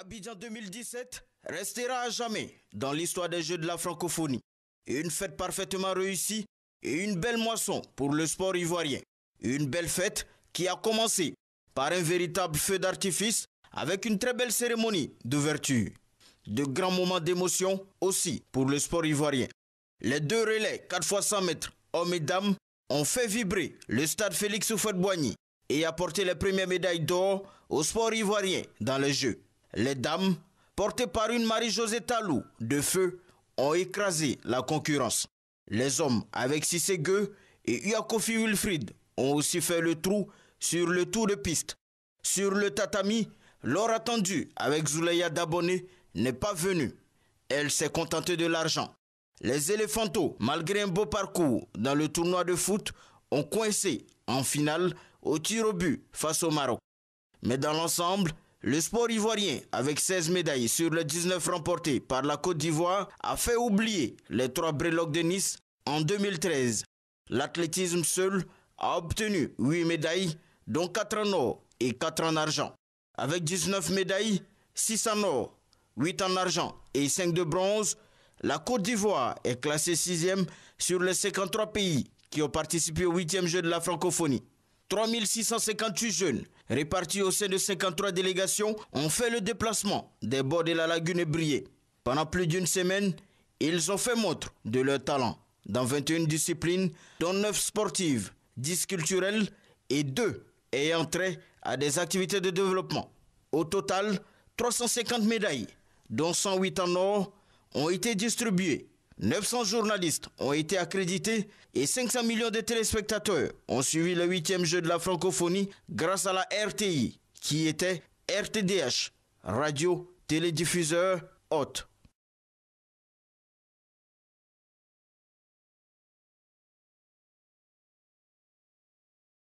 Abidjan 2017 restera à jamais dans l'histoire des Jeux de la francophonie. Une fête parfaitement réussie et une belle moisson pour le sport ivoirien. Une belle fête qui a commencé par un véritable feu d'artifice avec une très belle cérémonie d'ouverture. De grands moments d'émotion aussi pour le sport ivoirien. Les deux relais 4x100 mètres, hommes et dames, ont fait vibrer le stade Félix houphouët boigny et apporté les premières médailles d'or au sport ivoirien dans les Jeux. Les dames, portées par une Marie-Josée Talou de feu, ont écrasé la concurrence. Les hommes, avec Sissé Gueux et Yakofi Wilfrid ont aussi fait le trou sur le tour de piste. Sur le tatami, l'or attendu avec Zuleya Daboné n'est pas venu. Elle s'est contentée de l'argent. Les éléphantaux, malgré un beau parcours dans le tournoi de foot, ont coincé en finale au tir au but face au Maroc. Mais dans l'ensemble, le sport ivoirien, avec 16 médailles sur les 19 remportées par la Côte d'Ivoire, a fait oublier les trois breloques de Nice en 2013. L'athlétisme seul a obtenu 8 médailles, dont 4 en or et 4 en argent. Avec 19 médailles, 6 en or, 8 en argent et 5 de bronze, la Côte d'Ivoire est classée 6e sur les 53 pays qui ont participé au 8e jeu de la francophonie. 3658 jeunes répartis au sein de 53 délégations, ont fait le déplacement des bords de la lagune Brié. Pendant plus d'une semaine, ils ont fait montre de leur talent dans 21 disciplines, dont 9 sportives, 10 culturelles et 2 ayant trait à des activités de développement. Au total, 350 médailles, dont 108 en or, ont été distribuées 900 journalistes ont été accrédités et 500 millions de téléspectateurs ont suivi le huitième jeu de la francophonie grâce à la RTI, qui était RTDH, radio télédiffuseur haute.